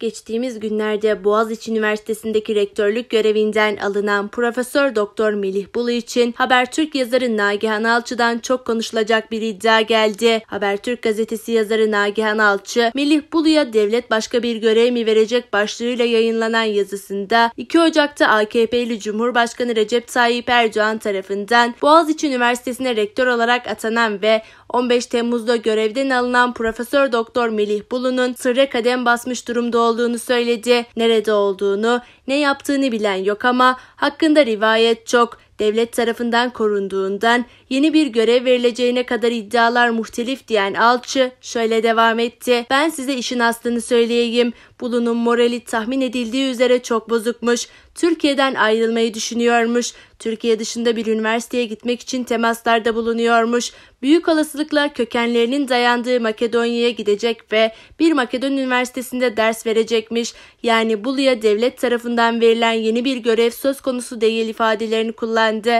Geçtiğimiz günlerde Boğaziçi Üniversitesi'ndeki rektörlük görevinden alınan Profesör Doktor Melih Bulu için Habertürk yazarı Nagihan Alçı'dan çok konuşulacak bir iddia geldi. Habertürk gazetesi yazarı Nagihan Alçı, Melih Bulu'ya devlet başka bir görev mi verecek başlığıyla yayınlanan yazısında 2 Ocak'ta AKP'li Cumhurbaşkanı Recep Tayyip Erdoğan tarafından Boğaziçi Üniversitesi'ne rektör olarak atanan ve 15 Temmuz'da görevden alınan Profesör Doktor Melih Bulu'nun sırra kadem basmış durumda olduğunu olduğunu söyledi. Nerede olduğunu, ne yaptığını bilen yok ama hakkında rivayet çok devlet tarafından korunduğundan yeni bir görev verileceğine kadar iddialar muhtelif diyen Alçı şöyle devam etti. Ben size işin aslını söyleyeyim. Bulunun morali tahmin edildiği üzere çok bozukmuş. Türkiye'den ayrılmayı düşünüyormuş. Türkiye dışında bir üniversiteye gitmek için temaslarda bulunuyormuş. Büyük olasılıkla kökenlerinin dayandığı Makedonya'ya gidecek ve bir Makedon üniversitesinde ders verecekmiş. Yani Bulu'ya devlet tarafından verilen yeni bir görev söz konusu değil ifadelerini kullandı. and uh,